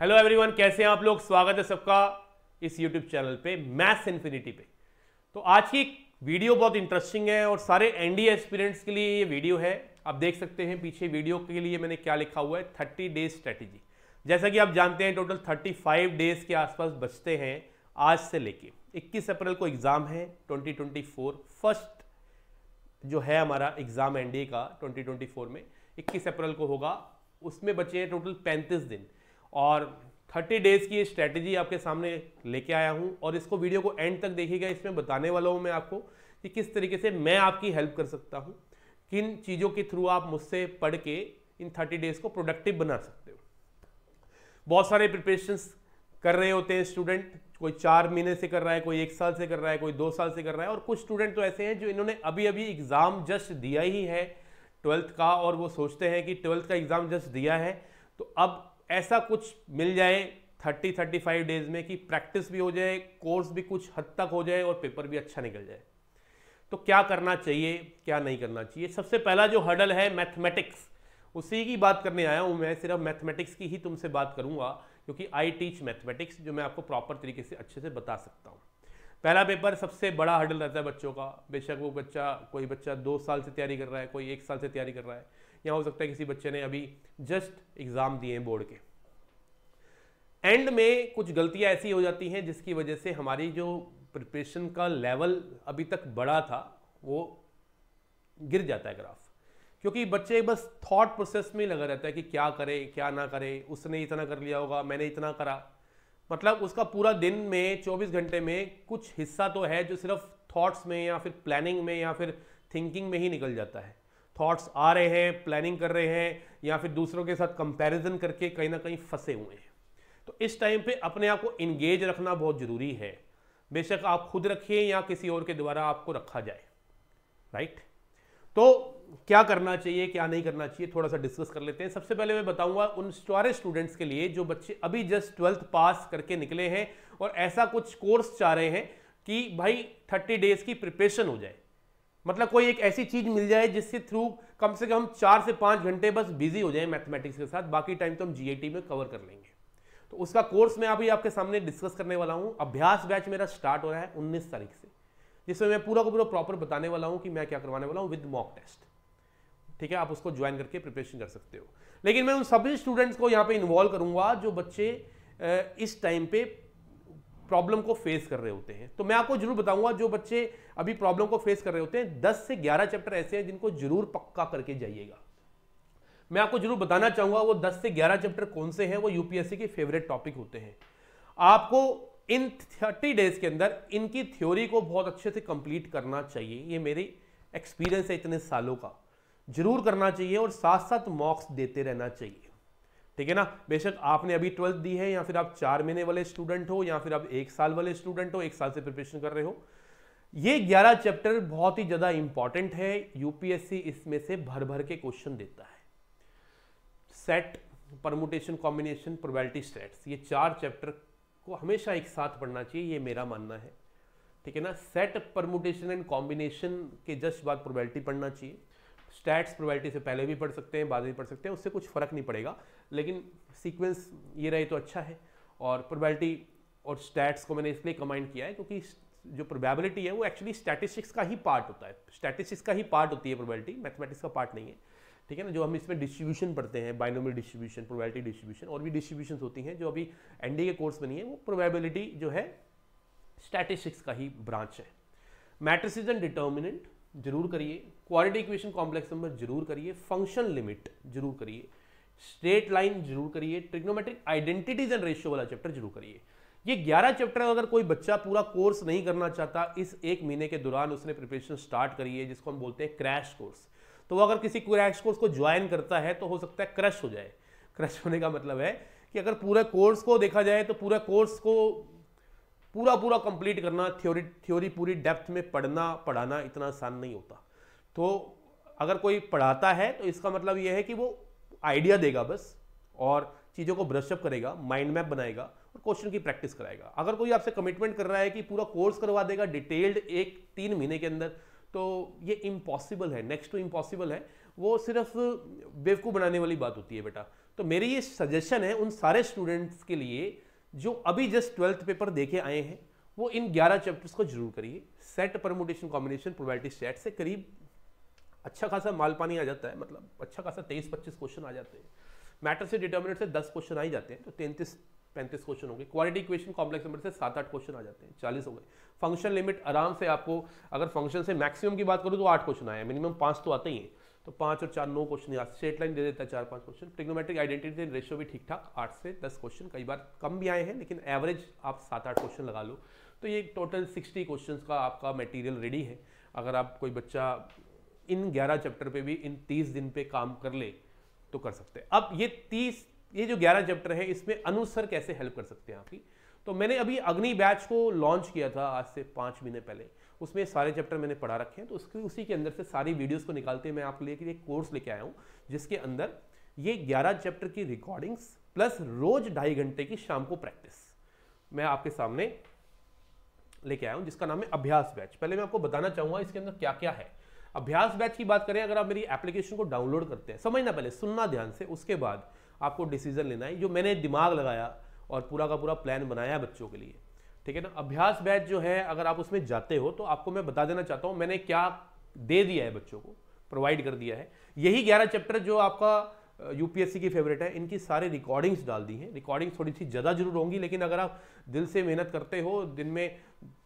hello everyone कैसे हैं आप लोग स्वागत है सबका इस यूट्यूब चैनल पे मैथ्स इन्फिनिटी पे तो आज की वीडियो बहुत इंटरेस्टिंग है और सारे एनडीए एक्सपीरियंट्स के लिए ये वीडियो है आप देख सकते हैं पीछे वीडियो के लिए मैंने क्या लिखा हुआ है थर्टी डेज स्ट्रैटेजी जैसा कि आप जानते हैं टोटल थर्टी फाइव डेज के आसपास बचते हैं आज से लेके इक्कीस अप्रैल को एग्ज़ाम है ट्वेंटी ट्वेंटी फोर फर्स्ट जो है हमारा एग्ज़ाम एनडीए का ट्वेंटी ट्वेंटी फोर में इक्कीस अप्रैल को होगा उसमें बचे हैं टोटल पैंतीस दिन और 30 डेज की स्ट्रैटेजी आपके सामने लेके आया हूँ और इसको वीडियो को एंड तक देखिएगा इसमें बताने वाला हूँ मैं आपको कि किस तरीके से मैं आपकी हेल्प कर सकता हूँ किन चीज़ों के थ्रू आप मुझसे पढ़ के इन 30 डेज को प्रोडक्टिव बना सकते हो बहुत सारे प्रिपरेशंस कर रहे होते हैं स्टूडेंट कोई चार महीने से कर रहा है कोई एक साल से कर रहा है कोई दो साल से कर रहा है और कुछ स्टूडेंट तो ऐसे हैं जो इन्होंने अभी अभी एग्ज़ाम जस्ट दिया ही है ट्वेल्थ का और वो सोचते हैं कि ट्वेल्थ का एग्ज़ाम जस्ट दिया है तो अब ऐसा कुछ मिल जाए 30 35 डेज में कि प्रैक्टिस भी हो जाए कोर्स भी कुछ हद तक हो जाए और पेपर भी अच्छा निकल जाए तो क्या करना चाहिए क्या नहीं करना चाहिए सबसे पहला जो हर्डल है मैथमेटिक्स उसी की बात करने आया हूँ मैं सिर्फ मैथमेटिक्स की ही तुमसे बात करूँगा क्योंकि आई टीच मैथमेटिक्स जो मैं आपको प्रॉपर तरीके से अच्छे से बता सकता हूँ पहला पेपर सबसे बड़ा हर्डल रहता है बच्चों का बेशक वो बच्चा कोई बच्चा दो साल से तैयारी कर रहा है कोई एक साल से तैयारी कर रहा है या हो सकता है किसी बच्चे ने अभी जस्ट एग्ज़ाम दिए हैं बोर्ड के एंड में कुछ गलतियां ऐसी हो जाती हैं जिसकी वजह से हमारी जो प्रिपरेशन का लेवल अभी तक बड़ा था वो गिर जाता है ग्राफ क्योंकि बच्चे बस थॉट प्रोसेस में लगा रहता है कि क्या करे क्या ना करे उसने इतना कर लिया होगा मैंने इतना करा मतलब उसका पूरा दिन में 24 घंटे में कुछ हिस्सा तो है जो सिर्फ थॉट्स में या फिर प्लानिंग में या फिर थिंकिंग में ही निकल जाता है थॉट्स आ रहे हैं प्लानिंग कर रहे हैं या फिर दूसरों के साथ कंपैरिजन करके कहीं ना कहीं फंसे हुए हैं तो इस टाइम पे अपने आप को इंगेज रखना बहुत ज़रूरी है बेशक आप खुद रखिए या किसी और के द्वारा आपको रखा जाए राइट तो क्या करना चाहिए क्या नहीं करना चाहिए थोड़ा सा डिस्कस कर लेते हैं सबसे पहले मैं बताऊंगा उन सारे स्टूडेंट्स के लिए जो बच्चे अभी जस्ट ट्वेल्थ पास करके निकले हैं और ऐसा कुछ कोर्स चाह रहे हैं कि भाई थर्टी डेज की प्रिपरेशन हो जाए मतलब कोई एक ऐसी चीज मिल जाए जिसके थ्रू कम से कम चार से पाँच घंटे बस बिजी हो जाए मैथमेटिक्स के साथ बाकी टाइम तो हम जीआईटी में कवर कर लेंगे तो उसका कोर्स मैं अभी आपके सामने डिस्कस करने वाला हूँ अभ्यास बैच मेरा स्टार्ट हो रहा है उन्नीस तारीख से जिसमें मैं पूरा को पूरा प्रॉपर बताने वाला हूँ कि मैं क्या करवाने वाला हूँ विद मॉक टेस्ट ठीक है आप उसको ज्वाइन करके प्रिपरेशन कर सकते हो लेकिन मैं उन सभी स्टूडेंट्स को यहाँ पे इन्वॉल्व करूँगा जो बच्चे इस टाइम पे प्रॉब्लम को फेस कर रहे होते हैं तो मैं आपको जरूर बताऊंगा जो बच्चे अभी प्रॉब्लम को फेस कर रहे होते हैं दस से ग्यारह चैप्टर ऐसे हैं जिनको जरूर पक्का करके जाइएगा मैं आपको जरूर बताना चाहूंगा वो दस से ग्यारह चैप्टर कौन से हैं वो यूपीएससी के फेवरेट टॉपिक होते हैं आपको इन थर्टी डेज के अंदर इनकी थ्योरी को बहुत अच्छे से कंप्लीट करना चाहिए ये मेरी एक्सपीरियंस है इतने सालों का जरूर करना चाहिए और साथ साथ मॉक्स देते रहना चाहिए ठीक है ना बेशक आपने अभी ट्वेल्थ दी है या फिर आप चार महीने वाले स्टूडेंट हो या फिर आप एक साल वाले स्टूडेंट हो एक साल से प्रिपरेशन कर रहे हो ये 11 चैप्टर बहुत ही ज़्यादा इंपॉर्टेंट है यूपीएससी इसमें से भर भर के क्वेश्चन देता है set permutation combination probability stats ये चार चैप्टर को हमेशा एक साथ पढ़ना चाहिए ये मेरा मानना है ठीक है ना सेट परमुटेशन एंड कॉम्बिनेशन के जस्ट बाद प्रोबेबिलिटी पढ़ना चाहिए स्टैट्स प्रोबेबिलिटी से पहले भी पढ़ सकते हैं बाद में पढ़ सकते हैं उससे कुछ फ़र्क नहीं पड़ेगा लेकिन सीक्वेंस ये रहे तो अच्छा है और प्रोबेबिलिटी और स्टैट्स को मैंने इसलिए कमाइंड किया है क्योंकि जो प्रोबेबिलिटी है वो एक्चुअली स्टैटिस्टिक्स का ही पार्ट होता है स्टैटिस्टिक्स का ही पार्ट होती है प्रोबेबिलिटी मैथमेटिक्स का पार्ट नहीं है ठीक है ना जो हम इसमें डिस्ट्रीब्यूशन पढ़ते हैं बाइनोमी डिस्ट्रीब्यूशन प्रोबेबिलिटी डिस्ट्रीब्यूशन और भी डिस्ट्रीब्यूशन होती हैं जो अभी एन के कोर्स में नहीं है वो प्रोबेबिलिटी जो है स्टैटिस्टिक्स का ही ब्रांच है मैट्रिसिस एंड डिटर्मिनेंट जरूर करिए क्वाड्रेटिक इक्वेशन कॉम्प्लेक्स नंबर जरूर करिए फंक्शन लिमिट जरूर करिए स्ट्रेट लाइन जरूर करिए ट्रिग्नोमेट्रिक आइडेंटिटीज एंड रेशियो वाला चैप्टर जरूर करिए ये 11 चैप्टर अगर कोई बच्चा पूरा कोर्स नहीं करना चाहता इस एक महीने के दौरान उसने प्रिपरेशन स्टार्ट करी है जिसको हम बोलते हैं क्रैश कोर्स तो वो अगर किसी क्रैश कोर्स को ज्वाइन करता है तो हो सकता है क्रश हो जाए क्रश होने का मतलब है कि अगर पूरा कोर्स को देखा जाए तो पूरा कोर्स को पूरा पूरा कंप्लीट करना थ्योरी थ्योरी पूरी डेप्थ में पढ़ना पढ़ाना इतना आसान नहीं होता तो अगर कोई पढ़ाता है तो इसका मतलब यह है कि वो आइडिया देगा बस और चीज़ों को ब्रशअप करेगा माइंड मैप बनाएगा और क्वेश्चन की प्रैक्टिस कराएगा अगर कोई आपसे कमिटमेंट कर रहा है कि पूरा कोर्स करवा देगा डिटेल्ड एक तीन महीने के अंदर तो ये इम्पॉसिबल है नेक्स्ट टू इम्पॉसिबल है वो सिर्फ बेवकूफ़ बनाने वाली बात होती है बेटा तो मेरी ये सजेशन है उन सारे स्टूडेंट्स के लिए जो अभी जस्ट ट्वेल्थ पेपर देखे आए हैं वो इन 11 चैप्टर्स को जरूर करिए set permutation combination probability set से करीब अच्छा खासा माल पानी आ जाता है मतलब अच्छा खासा तेईस पच्चीस क्वेश्चन आ जाते हैं मैटर से डिटर्मिनेट से दस क्वेश्चन आ ही जाते हैं तो तैंतीस पैंतीस क्वेश्चन हो गए क्वालिटी इक्वेशन कॉम्प्लेक्स नंबर से सात आठ क्वेश्चन आ जाते हैं चालीस हो गए फंक्शन लिमिट आराम से आपको अगर फंक्शन से मैक्सिमम की बात करूँ तो आठ क्वेश्चन आए मिनिमम पाँच तो आते ही हैं तो पाँच और चार नौ क्वेश्चन याद स्ट्रेट लाइन दे देता है चार पाँच क्वेश्चन ट्रिग्नोमेट्रिक आइडेंटिटी रेशियो भी ठीक ठाक आठ से दस क्वेश्चन कई बार कम भी आए हैं लेकिन एवरेज आप सात आठ क्वेश्चन लगा लो तो ये टोटल सिक्सटी क्वेश्चन का आपका मटीरियल रेडी है अगर आप कोई बच्चा इन ग्यारह चैप्टर पर भी इन तीस दिन पे काम कर ले तो कर सकते हैं अब ये तीस ये जो ग्यारह चैप्टर हैं इसमें अनुसर कैसे हेल्प कर सकते हैं आपकी तो मैंने अभी अग्नि बैच को लॉन्च किया था आज से पाँच महीने पहले उसमें सारे चैप्टर मैंने पढ़ा रखे हैं तो उसके उसी के अंदर से सारी वीडियोस को निकालते मैं आपके लिए एक कोर्स लेके आया हूँ जिसके अंदर ये 11 चैप्टर की रिकॉर्डिंग्स प्लस रोज ढाई घंटे की शाम को प्रैक्टिस मैं आपके सामने लेके आया हूँ जिसका नाम है अभ्यास बैच पहले मैं आपको बताना चाहूँगा इसके अंदर क्या क्या है अभ्यास बैच की बात करें अगर आप मेरी एप्लीकेशन को डाउनलोड करते हैं समझना पहले सुनना ध्यान से उसके बाद आपको डिसीजन लेना है जो मैंने दिमाग लगाया और पूरा का पूरा प्लान बनाया बच्चों के लिए ठीक है ना अभ्यास बैच जो है अगर आप उसमें जाते हो तो आपको मैं बता देना चाहता हूँ मैंने क्या दे दिया है बच्चों को प्रोवाइड कर दिया है यही ग्यारह चैप्टर जो आपका यूपीएससी की फेवरेट है इनकी सारी रिकॉर्डिंग्स डाल दी हैं रिकॉर्डिंग्स थोड़ी सी ज़्यादा जरूर होंगी लेकिन अगर आप दिल से मेहनत करते हो दिन में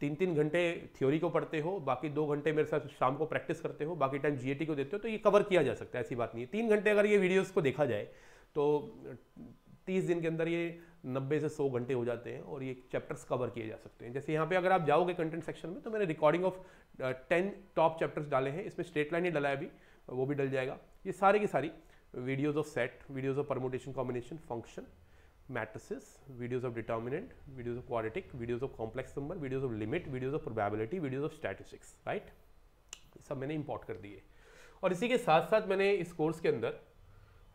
तीन तीन घंटे थ्योरी को पढ़ते हो बाकी दो घंटे मेरे साथ शाम को प्रैक्टिस करते हो बाकी टाइम जीएटी को देते हो तो ये कवर किया जा सकता है ऐसी बात नहीं है तीन घंटे अगर ये वीडियोज़ को देखा जाए तो तीस दिन के अंदर ये नब्बे से सौ घंटे हो जाते हैं और ये चैप्टर्स कवर किए जा सकते हैं जैसे यहाँ पे अगर आप जाओगे कंटेंट सेक्शन में तो मैंने recording of ten top chapters डाले हैं इसमें स्ट्रेट लाइन ही डला है अभी वो भी डल जाएगा ये सारे की सारी videos of set videos of permutation combination function matrices videos of determinant videos of quadratic videos of complex number videos of limit videos of probability videos of statistics right सब मैंने इंपॉर्ट कर दिए और इसी के साथ साथ मैंने इस कोर्स के अंदर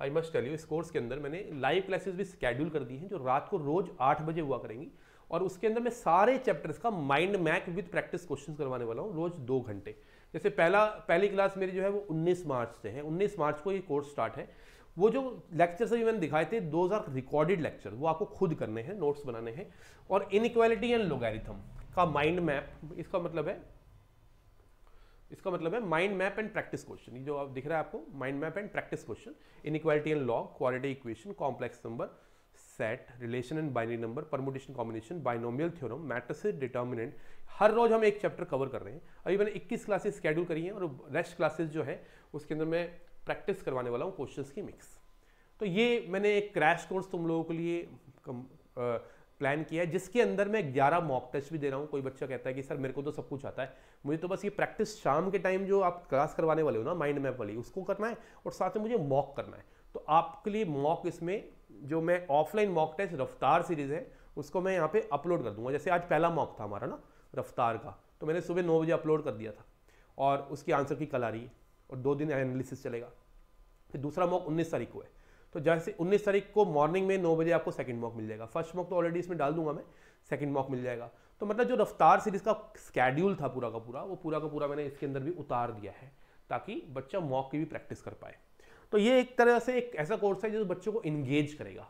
आई मस्ट टेल यू इस कोर्स के अंदर मैंने लाइव क्लासेस भी स्केड्यूल कर दी हैं जो रात को रोज आठ बजे हुआ करेंगी और उसके अंदर मैं सारे चैप्टर्स का mind map with practice question करवाने वाला हूँ रोज दो घंटे जैसे पहला पहली क्लास मेरी जो है वो 19 मार्च से है 19 मार्च को ये कोर्स स्टार्ट है वो जो लेक्चर से मैंने दिखाए थे दो हज़ार रिकॉर्डेड लेक्चर वो आपको खुद करने हैं नोट्स बनाने हैं और इनक्वालिटी एंड लोगैरिथम का माइंड मैप इसका मतलब है इसका मतलब है mind map and practice question जो आप दिख रहा है आपको mind map and practice question in equality and law quality equation complex number set relation and binary number permutation combination binomial theorem matrices determinant हर रोज हम एक चैप्टर कवर कर रहे हैं अभी मैंने 21 क्लासेस स्केड्यूल करी हैं और रेस्ट क्लासेस जो है उसके अंदर मैं प्रैक्टिस करवाने वाला हूँ क्वेश्चन की मिक्स तो ये मैंने एक क्रैश कोर्स तुम लोगों के लिए प्लान किया है जिसके अंदर मैं 11 मॉक टेस्ट भी दे रहा हूँ कोई बच्चा कहता है कि सर मेरे को तो सब कुछ आता है मुझे तो बस ये प्रैक्टिस शाम के टाइम जो आप क्लास करवाने वाले हो ना माइंड मैप वाली उसको करना है और साथ में मुझे मॉक करना है तो आपके लिए मॉक इसमें जो मैं ऑफलाइन मॉक टेस्ट रफ्तार सीरीज़ है उसको मैं यहाँ पे अपलोड कर दूंगा जैसे आज पहला मॉक था हमारा ना रफ्तार का तो मैंने सुबह नौ बजे अपलोड कर दिया था और उसकी आंसर की कल आ रही है और दो दिन एनालिसिस चलेगा फिर दूसरा मॉक उन्नीस तारीख को है तो जैसे उन्नीस तारीख को मॉर्निंग में नौ बजे आपको सेकेंड मॉक मिल जाएगा फर्स्ट मॉक तो ऑलरेडी इसमें डाल दूंगा मैं सेकेंड मॉक मिल जाएगा तो मतलब जो रफ्तार सीरीज का स्केड्यूल था पूरा का पूरा वो पूरा का पूरा मैंने इसके अंदर भी उतार दिया है ताकि बच्चा मॉक की भी प्रैक्टिस कर पाए तो ये एक तरह से एक ऐसा कोर्स है जो बच्चों को इंगेज करेगा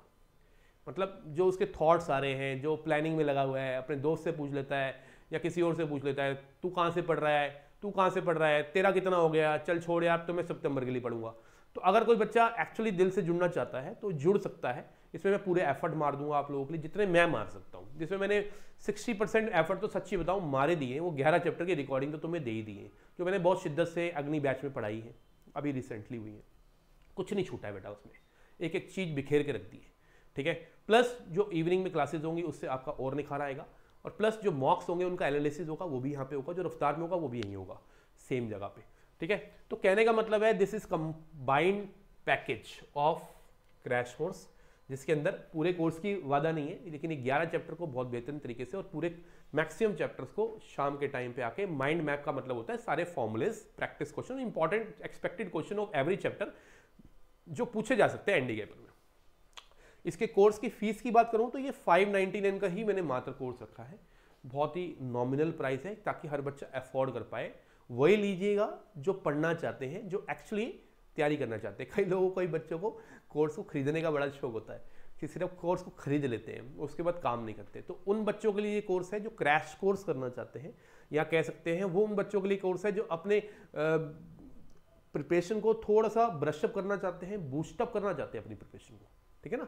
मतलब जो उसके थॉट्स आ रहे हैं जो प्लानिंग में लगा हुआ है अपने दोस्त से पूछ लेता है या किसी और से पूछ लेता है तू कहाँ से पढ़ रहा है तू कहाँ से पढ़ रहा है तेरा कितना हो गया चल छोड़ यार तो मैं सितंबर के लिए पढ़ूंगा तो अगर कोई बच्चा एक्चुअली दिल से जुड़ना चाहता है तो जुड़ सकता है इसमें मैं पूरे एफर्ट मार दूंगा आप लोगों के लिए जितने मैं मार सकता हूँ जिसमें मैंने 60 परसेंट एफर्ट तो सच्ची बताऊँ मारे दिए वो ग्यारह चैप्टर की रिकॉर्डिंग तो तुम्हें दे ही दिए जो मैंने बहुत शिद्दत से अग्नि बैच में पढ़ाई है अभी रिसेंटली हुई है कुछ नहीं छूटा है बेटा उसमें एक एक चीज़ बिखेर के रख दी है ठीक है प्लस जो इवनिंग में क्लासेज होंगी उससे आपका और निखार आएगा और प्लस जो मॉक्स होंगे उनका एनालिसिस होगा वो भी यहाँ पे होगा जो रफ्तार में होगा वो भी यहीं होगा सेम जगह पे ठीक है तो कहने का मतलब है this is combined package of crash course जिसके अंदर पूरे कोर्स की वादा नहीं है लेकिन ये ग्यारह चैप्टर को बहुत बेहतरीन तरीके से और पूरे मैक्सिमम चैप्टर्स को शाम के टाइम पे आके माइंड मैप का मतलब होता है सारे formulae practice question important expected question of every chapter जो पूछे जा सकते हैं एनडी पेपर में इसके कोर्स की फीस की बात करूँ तो ये फाइव नाइन्टी का ही मैंने मात्र कोर्स रखा है बहुत ही नॉमिनल प्राइस है ताकि हर बच्चा अफोर्ड कर पाए वही लीजिएगा जो पढ़ना चाहते हैं जो एक्चुअली तैयारी करना चाहते हैं कई लोगों कई बच्चों को कोर्स को खरीदने का बड़ा शौक होता है कि सिर्फ कोर्स को खरीद लेते हैं उसके बाद काम नहीं करते तो उन बच्चों के लिए ये कोर्स है जो क्रैश कोर्स करना चाहते हैं या कह सकते हैं वो उन बच्चों के लिए कोर्स है जो अपने प्रिपरेशन को थोड़ा सा ब्रशअप करना चाहते हैं बूस्टअप करना चाहते हैं अपनी प्रिपरेशन को ठीक है ना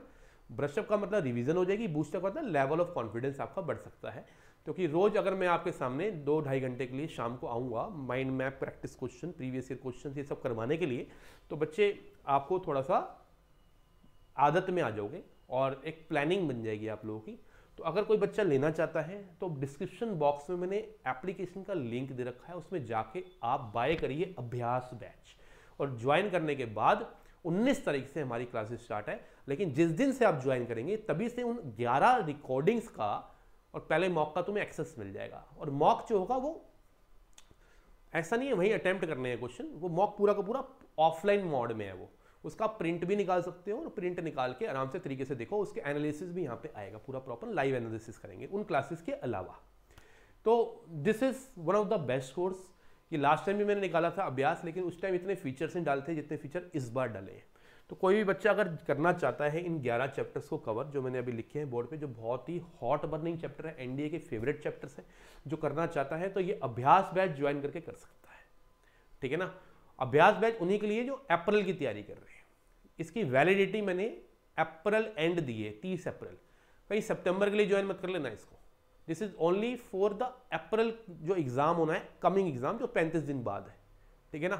ब्रशअप का मतलब रिवीजन हो जाएगी बूस्टअप का मतलब लेवल ऑफ कॉन्फिडेंस आपका बढ़ सकता है क्योंकि रोज अगर मैं आपके सामने दो ढाई घंटे के लिए शाम को आऊँगा mind map practice question previous year question ये सब करवाने के लिए तो बच्चे आपको थोड़ा सा आदत में आ जाओगे और एक प्लानिंग बन जाएगी आप लोगों की तो अगर कोई बच्चा लेना चाहता है तो डिस्क्रिप्शन बॉक्स में मैंने एप्लीकेशन का लिंक दे रखा है उसमें जाके आप बाय करिए अभ्यास बैच और ज्वाइन करने के बाद 19 तारीख से हमारी क्लासेस स्टार्ट है लेकिन जिस दिन से आप ज्वाइन करेंगे तभी से उन 11 रिकॉर्डिंग्स का और पहले मॉक का तुम्हें एक्सेस मिल जाएगा और मॉक जो होगा वो ऐसा नहीं है वही अटैम्प्ट करने हैं क्वेश्चन वो मॉक पूरा का पूरा ऑफलाइन मॉड में है वो उसका प्रिंट भी निकाल सकते हो और प्रिंट निकाल के आराम से तरीके से देखो उसके एनालिसिस भी यहाँ पे आएगा पूरा प्रॉपर लाइव एनालिसिस करेंगे उन क्लासेस के अलावा तो this is one of the best course ये लास्ट टाइम भी मैंने निकाला था अभ्यास लेकिन उस टाइम इतने फीचर्स नहीं डालते जितने फीचर इस बार डाले हैं तो कोई भी बच्चा अगर करना चाहता है इन 11 चैप्टर्स को कवर जो मैंने अभी लिखे हैं बोर्ड पे जो बहुत ही हॉट बर्निंग चैप्टर है एनडीए के फेवरेट चैप्टर्स हैं जो करना चाहता है तो ये अभ्यास बैच ज्वाइन करके कर सकता है ठीक है ना अभ्यास बैच उन्हीं के लिए जो अप्रैल की तैयारी कर रहे हैं इसकी वैलिडिटी मैंने अप्रैल एंड दी है तीस अप्रैल कहीं सेप्टेम्बर के लिए ज्वाइन मत कर लेना इसको this is only for the April जो एग्ज़ाम होना है कमिंग एग्ज़ाम जो पैंतीस दिन बाद है ठीक है ना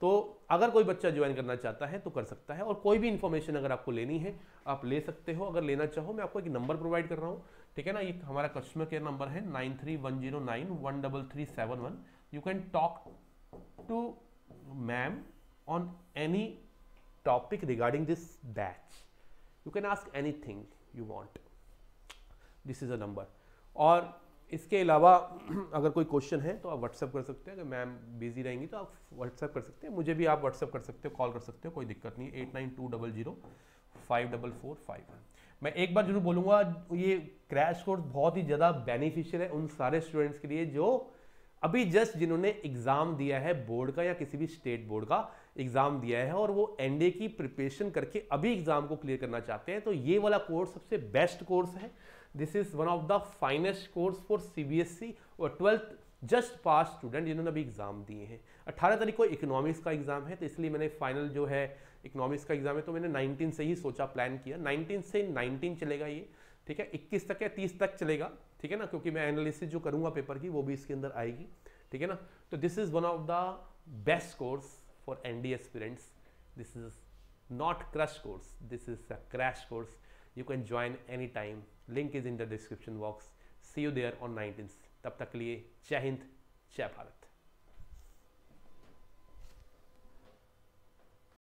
तो अगर कोई बच्चा ज्वाइन करना चाहता है तो कर सकता है और कोई भी इंफॉर्मेशन अगर आपको लेनी है आप ले सकते हो अगर लेना चाहो मैं आपको एक नंबर प्रोवाइड कर रहा हूँ ठीक है ना ये हमारा कस्टमर केयर नंबर है nine three one zero nine one double three seven one you can talk to ma'am on any topic regarding this batch you can ask anything you want this is a number और इसके अलावा अगर कोई question है तो आप WhatsApp कर सकते हैं अगर मैम बिजी रहेंगी तो आप व्हाट्सअप कर सकते हैं मुझे भी आप व्हाट्सअप कर सकते हो कॉल कर सकते हो कोई दिक्कत नहीं eight nine two double zero five double four five मैं एक बार जरूर बोलूँगा ये क्रैश कोर्स बहुत ही ज़्यादा बेनिफिशियल है उन सारे स्टूडेंट्स के लिए जो अभी जस्ट जिन्होंने एग्ज़ाम दिया है बोर्ड का या किसी भी स्टेट बोर्ड का एग्ज़ाम दिया है और वो एनडे की प्रिपरेशन करके अभी एग्ज़ाम को क्लियर करना चाहते हैं तो ये वाला कोर्स सबसे बेस्ट कोर्स है this is one of the finest course for CBSE और ट्वेल्थ जस्ट पास स्टूडेंट जिन्होंने अभी एग्ज़ाम दिए हैं 18 तारीख को इकोनॉमिक्स का एग्ज़ाम है तो इसलिए मैंने फाइनल जो है इकोनॉमिक्स का एग्ज़ाम है तो मैंने 19 से ही सोचा प्लान किया 19 से 19 चलेगा ये ठीक है 21 तक या 30 तक चलेगा ठीक है ना क्योंकि मैं एनालिसिस जो करूँगा पेपर की वो भी इसके अंदर आएगी ठीक है ना तो this is one of the best course for N D aspirants this is not crush course this is a crash course you can join anytime link is in the description box see you there on 19th tab tak liye jai